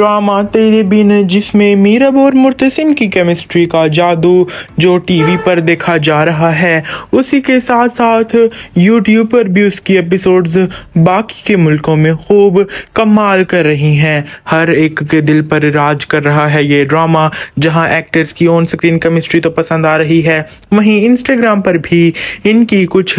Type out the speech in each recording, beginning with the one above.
drama तेरे बिन जिसमें मीरब और मुर्तसिम की केमिस्ट्री का जादू जो टीवी पर देखा जा रहा है उसी के साथ साथ यूट्यूब पर भी उसकी एपिसोड्स बाकी के मुल्कों में खूब कमाल कर रही हैं हर एक के दिल पर राज कर रहा है ये ड्रामा जहां एक्टर्स की ऑन स्क्रीन केमिस्ट्री तो पसंद आ रही है वहीं इंस्टाग्राम पर भी इनकी कुछ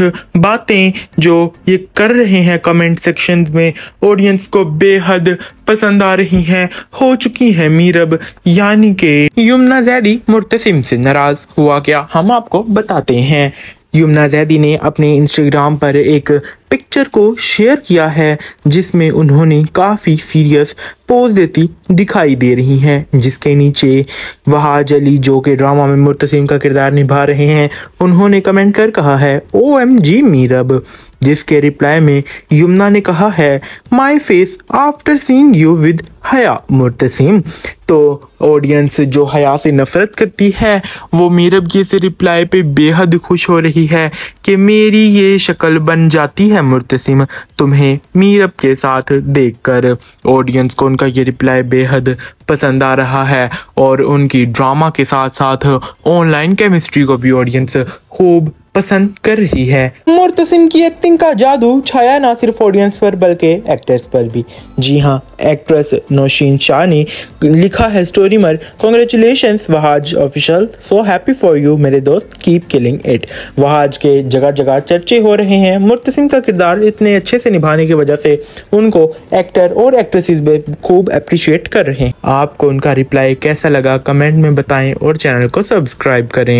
बातें जो ये कर रहे हैं कमेंट सेक्शन में ऑडियंस को बेहद पसंद आ रही हैं हो चुकी हैं मीरब यानी के यमुना जैदी मुर्तसिम से नाराज हुआ क्या हम आपको बताते हैं यमुना जैदी ने अपने इंस्टाग्राम पर एक पिक्चर को शेयर किया है जिसमें उन्होंने काफ़ी सीरियस पोज देती दिखाई दे रही हैं जिसके नीचे वहाज अली जो कि ड्रामा में मुर्तसिम का किरदार निभा रहे हैं उन्होंने कमेंट कर कहा है ओ एम जी मीरब जिसके रिप्लाई में यमुना ने कहा है my face after seeing you with Haya Murtasim तो ऑडियंस जो हया से नफरत करती है वो मीरब की इस रिप्लाई पे बेहद खुश हो रही है कि मेरी ये शक्ल बन जाती है है मुर्तसिम तुम्हें मीरब के साथ देखकर ऑडियंस को उनका ये रिप्लाई बेहद पसंद आ रहा है और उनकी ड्रामा के साथ साथ ऑनलाइन केमिस्ट्री को भी ऑडियंस खूब पसंद कर रही है मुर्तसिम की एक्टिंग का जादू छाया ना सिर्फ ऑडियंस पर बल्कि एक्टर्स पर भी जी हाँ एक्ट्रेस नौशीन शाह ने लिखा है स्टोरी मर congratulation Wahaj official so happy for you मेरे दोस्त कीप किलिंग इट वहाज के जगह जगह चर्चे हो रहे हैं मुर्तसिम का किरदार इतने अच्छे से निभाने की वजह से उनको एक्टर और एक्ट्रेसेस खूब अप्रिशिएट कर रहे हैं आपको उनका रिप्लाई कैसा लगा कमेंट में बताएं और चैनल को सब्सक्राइब करें